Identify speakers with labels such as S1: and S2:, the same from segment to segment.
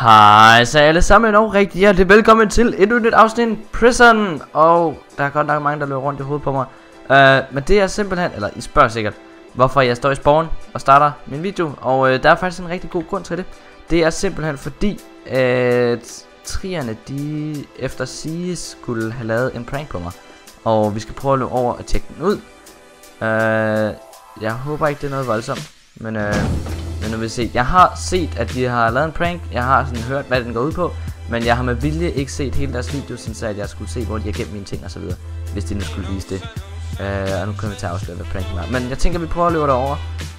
S1: Hej så alle sammen og rigtig hjertelig velkommen til endnu et nyt afsnit Prison Og der er godt nok mange der løber rundt i hovedet på mig uh, Men det er simpelthen, eller I spørger sikkert Hvorfor jeg står i spawn og starter min video Og uh, der er faktisk en rigtig god grund til det Det er simpelthen fordi At trierne de efter sige skulle have lavet en prank på mig Og vi skal prøve at løbe over og tjekke den ud uh, Jeg håber ikke det er noget voldsomt Men uh, men nu vil vi se. Jeg har set, at de har lavet en prank. Jeg har sådan hørt, hvad den går ud på. Men jeg har med vilje ikke set hele deres video, så jeg skulle se, hvor de har gemt mine ting og så videre. Hvis de nu skulle vise det. Uh, og nu kan vi tage at afsløre, hvad pranken var. Men jeg tænker, vi prøver at løbe derover.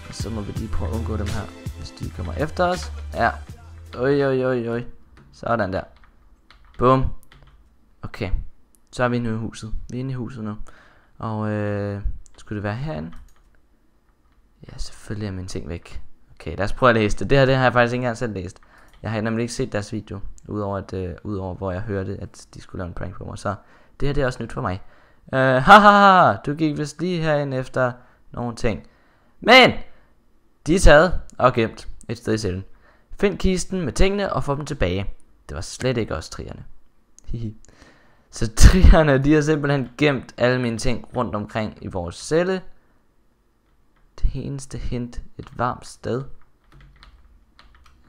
S1: Og så må vi lige prøve at undgå dem her, hvis de kommer efter os. Ja. Oj, oj, oj, oj. Sådan der. Bum. Okay. Så er vi nu i huset. Vi er inde i huset nu. Og øh, skulle det være herinde? Ja, selvfølgelig er mine ting væk. Okay, lad os prøve at læse det. Det her det har jeg faktisk ikke engang selv læst. Jeg har nemlig ikke set deres video, udover, at, øh, udover hvor jeg hørte, at de skulle lave en prank på mig. Så det her det er også nyt for mig. Øh, haha, du gik vist lige herind efter nogle ting. Men! De er taget og gemt et sted i cellen. Find kisten med tingene og få dem tilbage. Det var slet ikke os trierne. Så trierne, de har simpelthen gemt alle mine ting rundt omkring i vores celle. Det eneste hint, et varmt sted.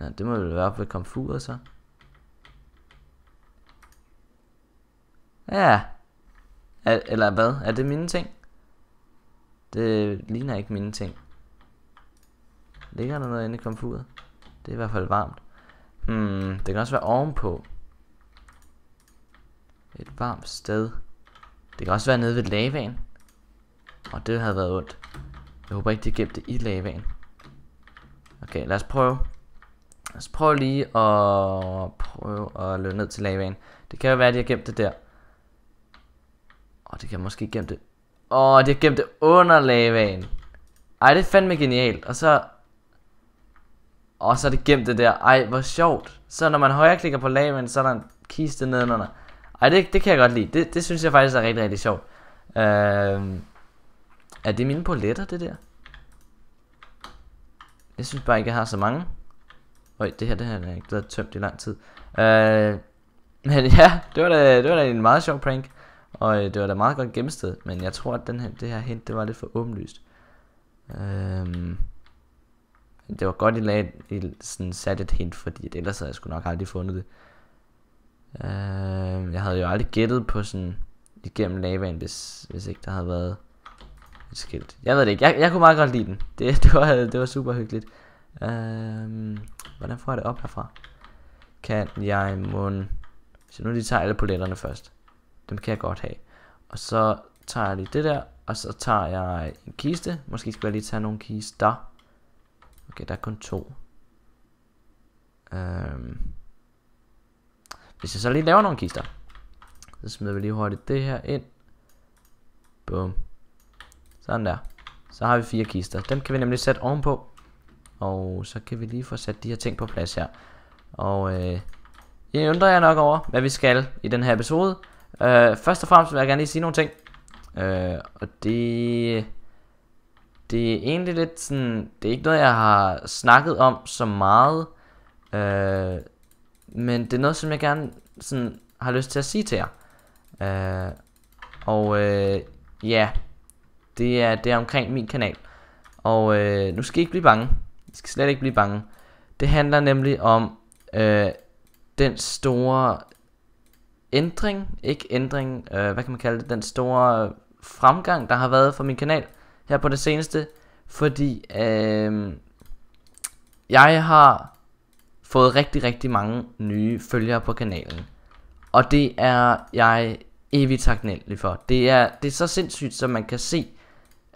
S1: Ja, det må vel være ved komfuret så. Ja. Er, eller hvad? Er det mine ting? Det ligner ikke mine ting. Ligger der noget inde i komfuret? Det er i hvert fald varmt. Hmm, det kan også være ovenpå. Et varmt sted. Det kan også være nede ved lavaen. Og det havde været ondt. Jeg håber ikke, de gemte i lavaen. Okay, lad os prøve. Lad os prøve lige at prøve at løbe ned til lavaen. Det kan jo være, at de har gemt det der. Åh, oh, det kan måske gemme det. Åh, oh, de har gemt det under lavaen. Ej, det er fandme genialt. Og så... Og så er det gemt det der. Ej, hvor sjovt. Så når man højreklikker på lavaen, så er der en kiste nedenunder. Ej, det, det kan jeg godt lide. Det, det synes jeg faktisk er rigtig, rigtig sjovt. Uh... Er det mine poletter, det der? Jeg synes bare ikke, jeg har så mange. Øj, det her, det her er ikke blevet tømt i lang tid. Øh, men ja, det var, da, det var da en meget sjov prank. Og øh, det var da meget godt gennemsted. Men jeg tror, at den her, det her hint, det var lidt for åbenlyst. Øh, det var godt, I, lagde, I sådan satte et hint, fordi ellers havde jeg sgu nok aldrig fundet det. Øh, jeg havde jo aldrig gættet på sådan igennem lavaen, hvis, hvis ikke der havde været et skilt. Jeg ved det ikke. Jeg, jeg kunne meget godt lide den. Det, det, var, det var super hyggeligt. Øhm, hvordan får jeg det op herfra? Kan jeg mund... Så nu lige tager alle poletterne først. Dem kan jeg godt have. Og så tager jeg lige det der. Og så tager jeg en kiste. Måske skal jeg lige tage nogle kister. Okay, der er kun to. Øhm. Hvis jeg så lige laver nogle kister. Så smider vi lige hurtigt det her ind. Bum. Sådan der. Så har vi fire kister. Dem kan vi nemlig sætte ovenpå. Og så kan vi lige få sat de her ting på plads her. Og øh, jeg undrer jeg nok over, hvad vi skal i den her episode. Øh, først og fremmest vil jeg gerne lige sige nogle ting. Øh, og det... Det er egentlig lidt sådan... Det er ikke noget, jeg har snakket om så meget. Øh, men det er noget, som jeg gerne sådan, har lyst til at sige til jer. Øh, og øh, ja... Det er, det er omkring min kanal. Og øh, nu skal I ikke blive bange. I skal slet ikke blive bange. Det handler nemlig om øh, den store ændring, ikke ændring, øh, hvad kan man kalde det, den store fremgang, der har været for min kanal her på det seneste, fordi øh, jeg har fået rigtig, rigtig mange nye følgere på kanalen. Og det er jeg evigt taknemmelig for. Det er, det er så sindssygt, som man kan se,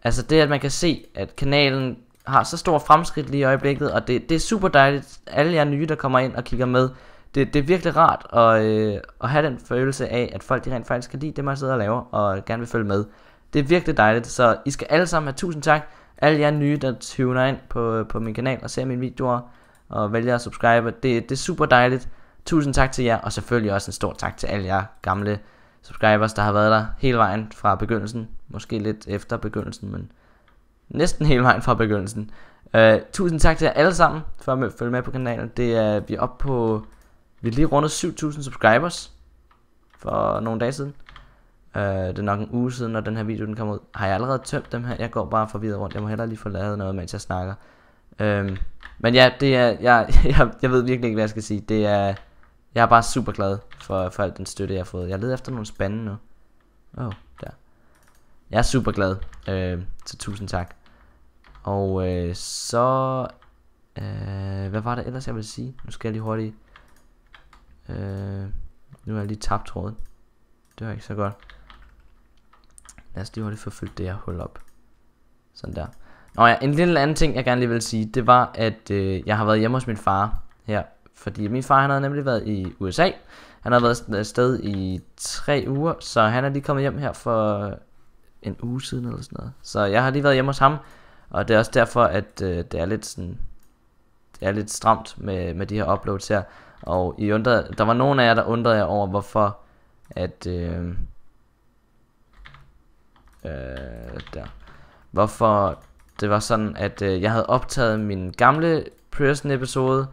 S1: Altså det, at man kan se, at kanalen har så stor fremskridt lige i øjeblikket, og det, det er super dejligt, alle jer nye, der kommer ind og kigger med. Det, det er virkelig rart at, øh, at have den følelse af, at folk de rent faktisk kan lide det, man sidder og laver, og gerne vil følge med. Det er virkelig dejligt, så I skal alle sammen have tusind tak. Alle jer nye, der tuner ind på, på min kanal og ser mine videoer, og vælger at subscribe. Det, det er super dejligt. Tusind tak til jer, og selvfølgelig også en stor tak til alle jer gamle subscribers, der har været der hele vejen fra begyndelsen. Måske lidt efter begyndelsen, men næsten hele vejen fra begyndelsen. Uh, tusind tak til jer alle sammen for at følge med på kanalen. Det er, vi er oppe på, vi er lige rundet 7000 subscribers for nogle dage siden. Uh, det er nok en uge siden, når den her video den kommer ud. Har jeg allerede tømt dem her? Jeg går bare for videre rundt. Jeg må hellere lige få lavet noget, mens jeg snakker. Uh, men ja, det er, jeg, jeg, jeg ved virkelig ikke, hvad jeg skal sige. Det er, jeg er bare super glad for, for alt den støtte, jeg har fået. Jeg leder efter nogle spande nu. Åh, oh, der. Jeg er super glad. Øh, så tusind tak. Og øh, så... Øh, hvad var det ellers, jeg ville sige? Nu skal jeg lige hurtigt... Øh, nu er jeg lige tabt tråden. Det var ikke så godt. Lad os lige hurtigt forfylde det her hul op. Sådan der. Nå ja, en lille anden ting, jeg gerne lige vil sige, det var, at øh, jeg har været hjemme hos min far her. Fordi min far, han havde nemlig været i USA. Han har været afsted i tre uger, så han er lige kommet hjem her for en uge siden eller sådan noget. Så jeg har lige været hjemme hos ham, og det er også derfor, at øh, det er lidt sådan, det er lidt stramt med, med de her uploads her. Og I undrede, der var nogen af jer, der undrede jer over, hvorfor at, øh, øh, der, hvorfor det var sådan, at øh, jeg havde optaget min gamle Prison episode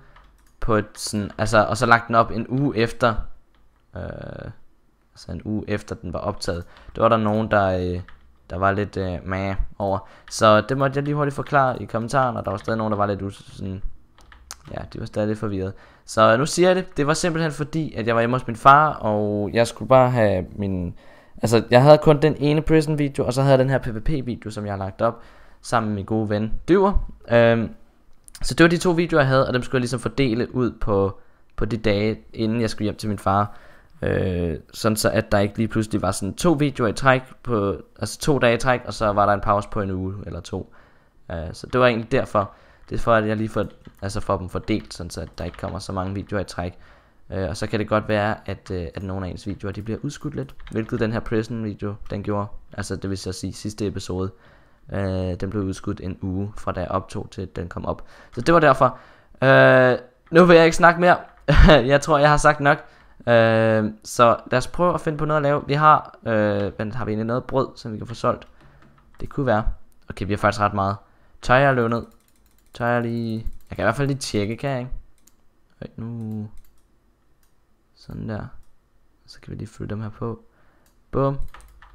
S1: på et sådan, altså, og så lagt den op en uge efter, øh, altså en uge efter den var optaget. Det var der nogen, der, øh, der var lidt øh, med over. Så det måtte jeg lige hurtigt forklare i kommentaren, og der var stadig nogen, der var lidt sådan... Ja, de var stadig lidt forvirret. Så nu siger jeg det. Det var simpelthen fordi, at jeg var hjemme hos min far, og jeg skulle bare have min... Altså, jeg havde kun den ene prison-video, og så havde jeg den her PvP-video, som jeg har lagt op sammen med min gode ven Dyver. Øhm, så det var de to videoer, jeg havde, og dem skulle jeg ligesom fordele ud på, på de dage, inden jeg skulle hjem til min far. Øh, sådan så at der ikke lige pludselig var sådan to videoer i træk på, altså to dage i træk, og så var der en pause på en uge eller to. Øh, så det var egentlig derfor, det er for at jeg lige får, altså får dem fordelt, sådan så at der ikke kommer så mange videoer i træk. Øh, og så kan det godt være, at, øh, at nogle af ens videoer de bliver udskudt lidt, hvilket den her prison video, den gjorde, altså det vil så sige sidste episode, øh, den blev udskudt en uge fra da jeg optog til den kom op. Så det var derfor. Øh, nu vil jeg ikke snakke mere. jeg tror, jeg har sagt nok. Øh, så lad os prøve at finde på noget at lave. Vi har, øh, men har vi egentlig noget brød, som vi kan få solgt? Det kunne være. Okay, vi har faktisk ret meget. Tør jeg løbe ned? Tør jeg lige... Jeg kan i hvert fald lige tjekke, kan jeg ikke? Okay, nu... Sådan der. Så kan vi lige fylde dem her på. Bum.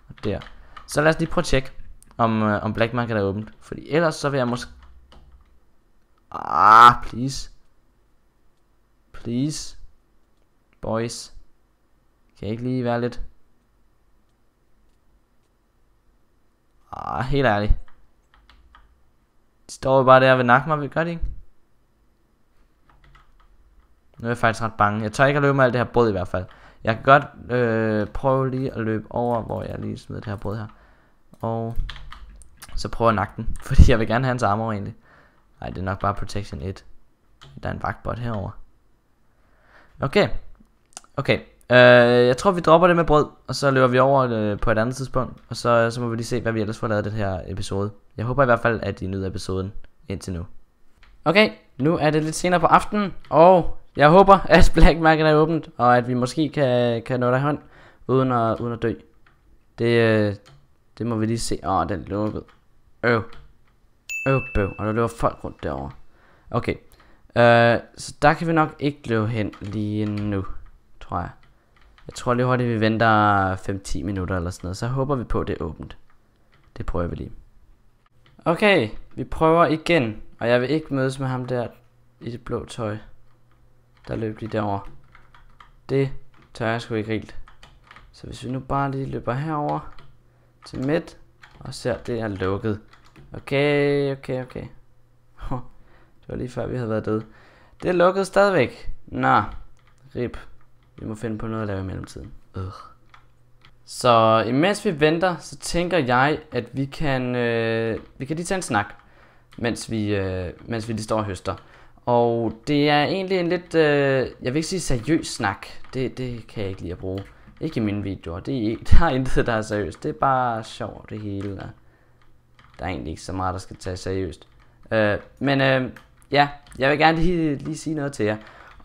S1: Og der. Så lad os lige prøve at tjekke, om, øh, om Black Market er åbent. Fordi ellers så vil jeg måske... Ah, please. Please. Boys. Kan jeg ikke lige være lidt... Ah, helt ærligt. De står jo bare der ved nakke mig, gør de ikke? Nu er jeg faktisk ret bange. Jeg tør ikke at løbe med alt det her brød i hvert fald. Jeg kan godt øh, prøve lige at løbe over, hvor jeg lige smider det her brød her. Og så prøver jeg nakken, fordi jeg vil gerne have hans armor egentlig. Nej, det er nok bare protection 1. Der er en vagtbot herover. Okay, Okay, øh, jeg tror vi dropper det med brød, og så løber vi over øh, på et andet tidspunkt, og så, så må vi lige se, hvad vi ellers får lavet i den her episode. Jeg håber i hvert fald, at I nyder episoden indtil nu. Okay, nu er det lidt senere på aftenen, og jeg håber, at Black Market er åbent, og at vi måske kan, kan nå dig hånd, uden at, uden at dø. Det, øh, det må vi lige se. Åh, oh, den lukket. Øv. Øv, bøv. Og der løber folk rundt derovre. Okay. Uh, så der kan vi nok ikke løbe hen lige nu tror jeg. Jeg tror lige hurtigt, vi venter 5-10 minutter eller sådan noget. Så håber vi på, at det er åbent. Det prøver vi lige. Okay, vi prøver igen. Og jeg vil ikke mødes med ham der i det blå tøj. Der løb lige derover. Det tør jeg sgu ikke helt. Så hvis vi nu bare lige løber herover til midt og ser, det er lukket. Okay, okay, okay. Det var lige før, vi havde været døde. Det er lukket stadigvæk. Nå, rip. Vi må finde på noget at lave i mellemtiden. Øh. Så imens vi venter, så tænker jeg, at vi kan, øh, vi kan lige tage en snak, mens vi, øh, mens vi lige står og høster. Og det er egentlig en lidt, øh, jeg vil ikke sige seriøs snak. Det, det kan jeg ikke lige at bruge. Ikke i mine videoer. Det er, der er intet, der er seriøst. Det er bare sjovt det hele. Der, der er egentlig ikke så meget, der skal tages seriøst. Øh, men øh, ja, jeg vil gerne lige, lige sige noget til jer.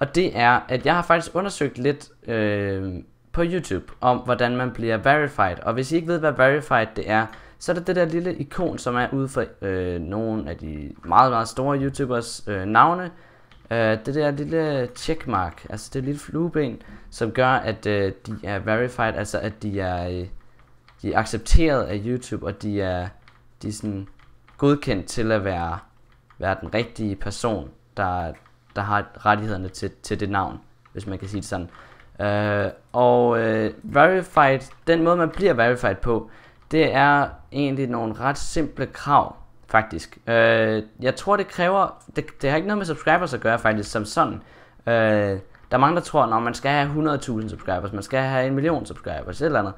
S1: Og det er, at jeg har faktisk undersøgt lidt øh, på YouTube om, hvordan man bliver verified. Og hvis I ikke ved, hvad verified det er, så er det det der lille ikon, som er ude for øh, nogle af de meget, meget store YouTubers øh, navne. Øh, det der lille checkmark, altså det lille flueben, som gør, at øh, de er verified, altså at de er, øh, de er accepteret af YouTube, og de er, de er sådan godkendt til at være, være den rigtige person, der, der har rettighederne til, til det navn, hvis man kan sige det sådan. Uh, og uh, verified, den måde man bliver verified på, det er egentlig nogle ret simple krav, faktisk. Uh, jeg tror det kræver, det, det har ikke noget med subscribers at gøre faktisk, som sådan. Uh, der er mange, der tror, at man skal have 100.000 subscribers, man skal have en million subscribers, et eller andet.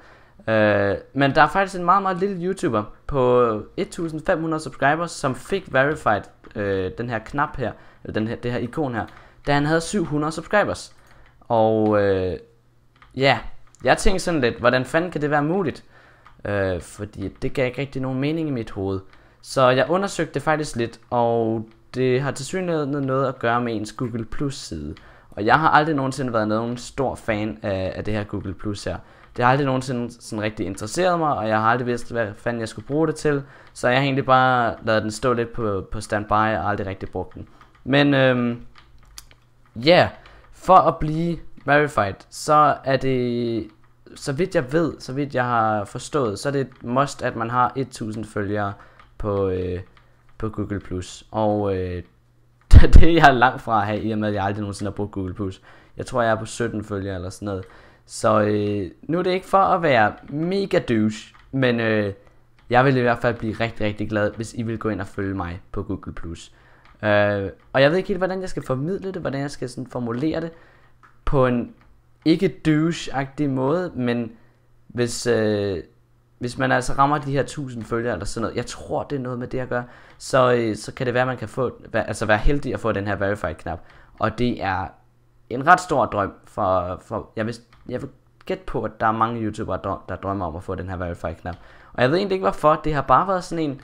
S1: Øh, men der er faktisk en meget, meget lille YouTuber på 1.500 subscribers, som fik verified øh, den her knap her eller den her, det her ikon her, da han havde 700 subscribers. Og øh, ja, jeg tænkte sådan lidt, hvordan fanden kan det være muligt? Øh, fordi det gav ikke rigtig nogen mening i mit hoved. Så jeg undersøgte det faktisk lidt, og det har til synligheden noget at gøre med ens Google Plus side. Og jeg har aldrig nogensinde været nogen stor fan af, af det her Google Plus her. Det har aldrig nogensinde sådan rigtig interesseret mig, og jeg har aldrig vidst, hvad fanden jeg skulle bruge det til. Så jeg har egentlig bare lavet den stå lidt på, på standby og aldrig rigtig brugt den. Men øhm, ja, yeah. for at blive verified, så er det, så vidt jeg ved, så vidt jeg har forstået, så er det et must, at man har 1000 følgere på, øh, på Google+. Og øh, det er jeg langt fra at have, i og med at jeg aldrig nogensinde har brugt Google+. Jeg tror, jeg er på 17 følgere eller sådan noget. Så øh, nu er det ikke for at være mega douche, men øh, jeg vil i hvert fald blive rigtig, rigtig glad, hvis I vil gå ind og følge mig på Google+. Øh, og jeg ved ikke helt, hvordan jeg skal formidle det, hvordan jeg skal sådan formulere det på en ikke douche-agtig måde, men hvis, øh, hvis man altså rammer de her 1000 følgere eller sådan noget, jeg tror, det er noget med det at gøre, så, øh, så kan det være, at man kan få, altså være heldig at få den her verified-knap. Og det er en ret stor drøm for, for jeg, vil, jeg vil gætte på, at der er mange YouTubere, der, der drømmer om at få den her verified-knap. Og jeg ved egentlig ikke hvorfor, det har bare været sådan en,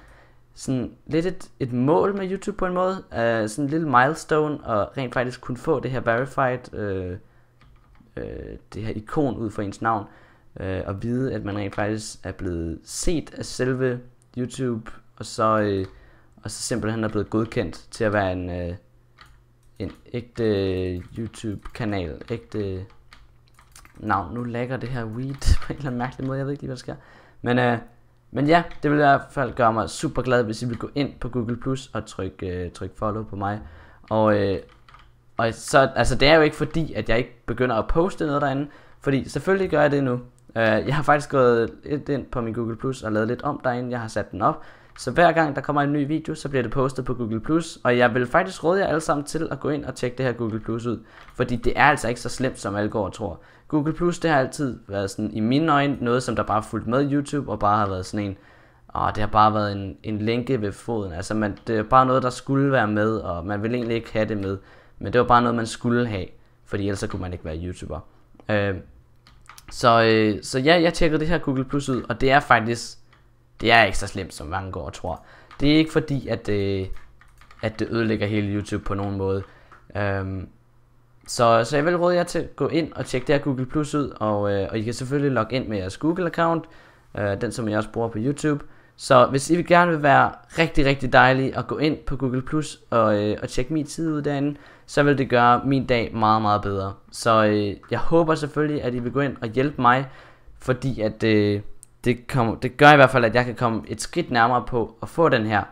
S1: sådan lidt et, et mål med YouTube på en måde. Uh, sådan en lille milestone, og rent faktisk kunne få det her verified, uh, uh, det her ikon ud for ens navn. Uh, og vide, at man rent faktisk er blevet set af selve YouTube, og så, uh, og så simpelthen er blevet godkendt til at være en, uh, en ægte YouTube-kanal, ægte navn. Nu lægger det her weed på en eller anden mærkelig måde, jeg ved ikke lige, hvad der sker. Men uh, men ja, det vil i hvert fald gøre mig super glad, hvis I vil gå ind på Google Plus og trykke øh, tryk follow på mig. Og, øh, og så, altså det er jo ikke fordi, at jeg ikke begynder at poste noget derinde, fordi selvfølgelig gør jeg det nu. Øh, jeg har faktisk gået lidt ind på min Google Plus og lavet lidt om derinde. Jeg har sat den op, så hver gang der kommer en ny video, så bliver det postet på Google+, Plus, og jeg vil faktisk råde jer alle sammen til at gå ind og tjekke det her Google Plus ud, fordi det er altså ikke så slemt, som alle går og tror. Google Plus, det har altid været sådan, i mine øjne, noget, som der bare fulgt med YouTube, og bare har været sådan en, og det har bare været en, en lænke ved foden. Altså, man, det er bare noget, der skulle være med, og man ville egentlig ikke have det med. Men det var bare noget, man skulle have, fordi ellers så kunne man ikke være YouTuber. Øh, så, øh, så ja, jeg tjekkede det her Google Plus ud, og det er faktisk det er ikke så slemt, som mange går og tror. Det er ikke fordi, at, det, øh, at det ødelægger hele YouTube på nogen måde. Øhm, så, så jeg vil råde jer til at gå ind og tjekke det her Google Plus ud, og, øh, og I kan selvfølgelig logge ind med jeres Google-account, øh, den som jeg også bruger på YouTube. Så hvis I vil gerne vil være rigtig, rigtig dejlige at gå ind på Google Plus og, øh, og tjekke min tid ud derinde, så vil det gøre min dag meget, meget bedre. Så øh, jeg håber selvfølgelig, at I vil gå ind og hjælpe mig, fordi at... Øh, det, kommer, det gør i hvert fald, at jeg kan komme et skridt nærmere på at få den her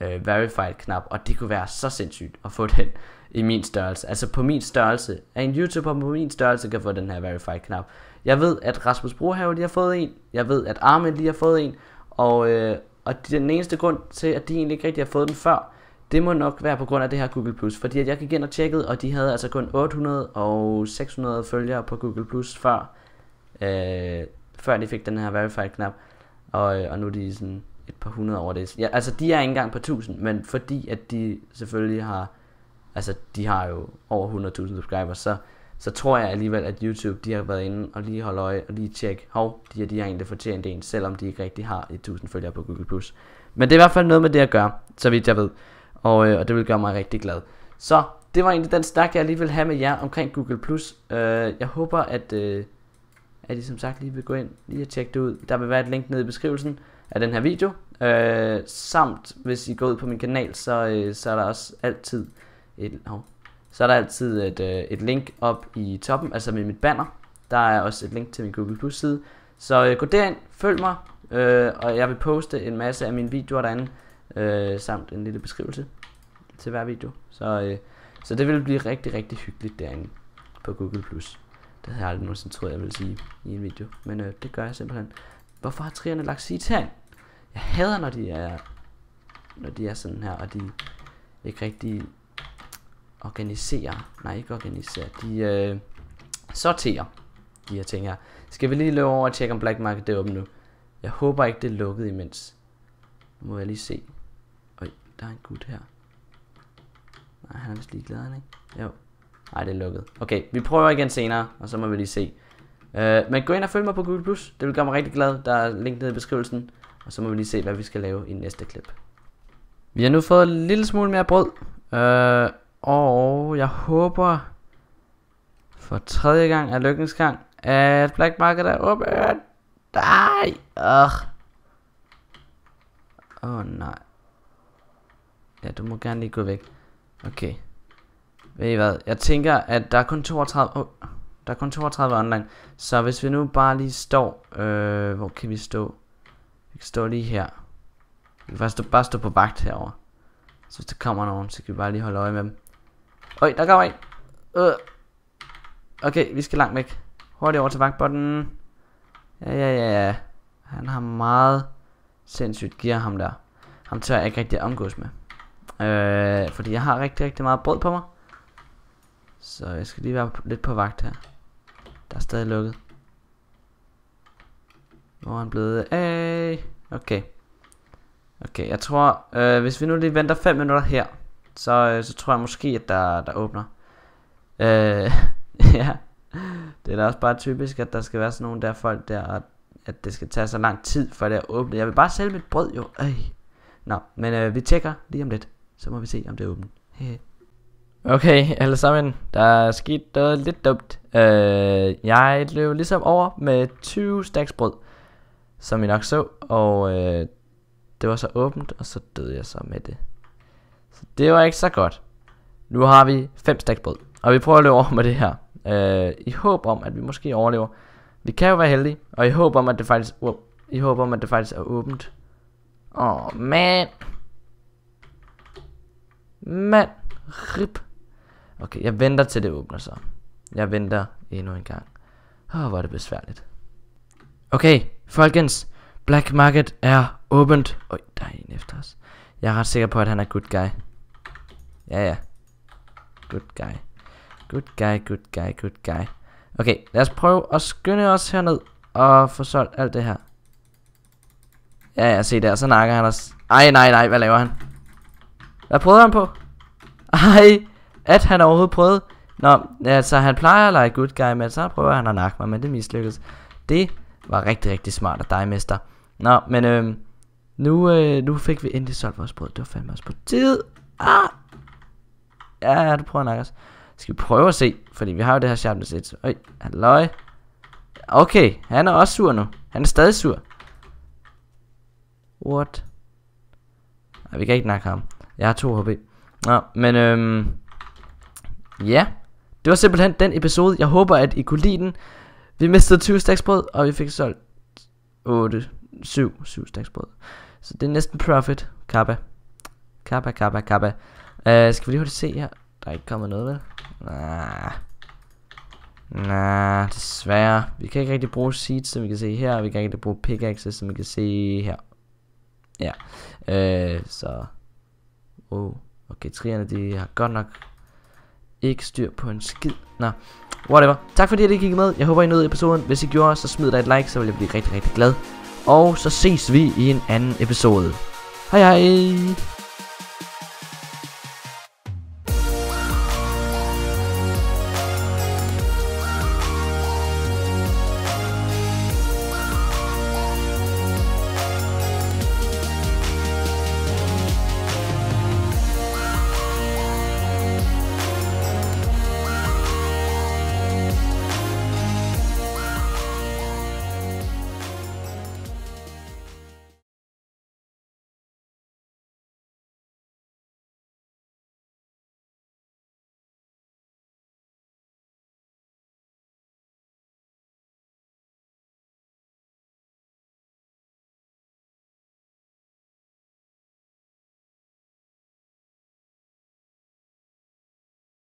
S1: øh, verified-knap, og det kunne være så sindssygt at få den i min størrelse. Altså på min størrelse. At en YouTuber på min størrelse kan få den her verified-knap. Jeg ved, at Rasmus Brohave lige har fået en. Jeg ved, at Armin lige har fået en. Og, øh, og den eneste grund til, at de egentlig ikke rigtig har fået den før, det må nok være på grund af det her Google+. Plus, Fordi at jeg gik ind og tjekkede, og de havde altså kun 800 og 600 følgere på Google+, Plus før øh, før de fik den her verify-knap, og, øh, og nu er de sådan et par hundrede over det. Ja, altså, de er ikke engang på 1000, men fordi at de selvfølgelig har, altså, de har jo over 100.000 subscribers, så, så tror jeg alligevel, at YouTube, de har været inde og lige holde øje og lige tjekke, hov, de har, de har egentlig fortjent en, selvom de ikke rigtig har 1000 følgere på Google+. Men det er i hvert fald noget med det at gøre, så vidt jeg ved, og, øh, og det vil gøre mig rigtig glad. Så det var egentlig den snak, jeg lige ville have med jer omkring Google+. Uh, jeg håber, at... Øh, at I som sagt lige vil gå ind lige og tjekke det ud. Der vil være et link nede i beskrivelsen af den her video. Øh, samt hvis I går ud på min kanal, så, øh, så er der også altid et, oh, så er der altid et, øh, et link op i toppen, altså med mit banner. Der er også et link til min Google Plus side. Så øh, gå derind, følg mig, øh, og jeg vil poste en masse af mine videoer derinde, øh, samt en lille beskrivelse til hver video. Så, øh, så det vil blive rigtig, rigtig hyggeligt derinde på Google+. Plus. Det havde jeg aldrig nogensinde troet, jeg ville sige i en video. Men øh, det gør jeg simpelthen. Hvorfor har træerne lagt sig i Jeg hader, når de er, når de er sådan her, og de ikke rigtig organiserer. Nej, ikke organiserer. De øh, sorterer de her ting her. Skal vi lige løbe over og tjekke, om Black Market er åbent nu? Jeg håber ikke, det er lukket imens. Nu må jeg lige se. Øj, der er en gut her. Nej, han er vist glad, ikke? Jo. Nej, det er lukket. Okay, vi prøver igen senere, og så må vi lige se. Uh, men gå ind og følg mig på Google+. Plus. Det vil gøre mig rigtig glad. Der er link nede i beskrivelsen. Og så må vi lige se, hvad vi skal lave i næste klip. Vi har nu fået en lille smule mere brød. Øh, og jeg håber for tredje gang af lykkens gang, at Black Market er åben. Nej! Åh. Åh oh, nej. Ja, du må gerne lige gå væk. Okay. Ved I hvad? Jeg tænker, at der er kun 32... Oh, der er kun 32 online. Så hvis vi nu bare lige står... Øh, hvor kan vi stå? Vi kan stå lige her. Vi kan bare stå, bare stå på vagt herover. Så hvis der kommer nogen, så kan vi bare lige holde øje med dem. Øj, der kommer en. Øh. Okay, vi skal langt væk. Hurtigt over til vagtbotten. Ja, ja, ja, ja. Han har meget sindssygt gear ham der. Ham tør jeg ikke rigtig omgås med. Øh, fordi jeg har rigtig, rigtig meget brød på mig. Så jeg skal lige være lidt på vagt her. Der er stadig lukket. Hvor er han blevet Hey! Okay. Okay, jeg tror, øh, hvis vi nu lige venter 5 minutter her, så, øh, så tror jeg måske, at der, der åbner. Øh, ja. Det er da også bare typisk, at der skal være sådan nogle der folk der, og at det skal tage så lang tid, for det at åbne. Jeg vil bare sælge mit brød jo. Ej. Nå, men øh, vi tjekker lige om lidt, så må vi se, om det er åbent. Okay, alle sammen. Der er sket noget lidt dumt. Øh, jeg løb ligesom over med 20 stacks brød, som I nok så, og øh, det var så åbent, og så døde jeg så med det. Så det var ikke så godt. Nu har vi 5 stacks brød, og vi prøver at løbe over med det her. Øh, I håb om, at vi måske overlever. Vi kan jo være heldige, og i håb om, at det faktisk, wow, i håb om, at det faktisk er åbent. Åh, oh, man. Mand. Rip. Okay, jeg venter til det åbner sig. Jeg venter endnu en gang. Åh, oh, hvor er det besværligt. Okay, folkens. Black Market er åbent. Oj, der er en efter os. Jeg er ret sikker på, at han er good guy. Ja, ja. Good guy. Good guy, good guy, good guy. Okay, lad os prøve at skynde os herned og få solgt alt det her. Ja, ja, se der, så nakker han os. Ej, nej, nej, hvad laver han? Hvad prøver han på? Ej, at han overhovedet prøvede. Nå, altså han plejer at lege good guy, men så prøver han at nakke mig, men det mislykkedes. Det var rigtig, rigtig smart af dig, mester. Nå, men øhm, nu, øh, nu fik vi endelig solgt vores brød. Det var fandme også på tid. Ah! Ja, ja, du prøver at nakke os. Skal vi prøve at se, fordi vi har jo det her sharpness 1. Øj, halløj. Okay, han er også sur nu. Han er stadig sur. What? Ej, vi kan ikke nakke ham. Jeg har 2 HP. Nå, men øhm... Ja, det var simpelthen den episode. Jeg håber, at I kunne lide den. Vi mistede 20 stacks brød, og vi fik solgt 8, 7, 7 stacks brød. Så det er næsten profit. Kappa. Kappa, kappa, kappa. Uh, skal vi lige hurtigt se her? Der er ikke kommet noget, vel? Nah. Nah, desværre. Vi kan ikke rigtig bruge seeds, som vi kan se her, og vi kan ikke rigtig bruge pickaxes, som vi kan se her. Ja. Uh, så... Wow. Oh. Okay, trierne, de har godt nok ikke styr på en skid. Nå, whatever. Tak fordi I kiggede med. Jeg håber, I nød episoden. Hvis I gjorde, så smid dig et like, så vil jeg blive rigtig, rigtig glad. Og så ses vi i en anden episode. Hej hej!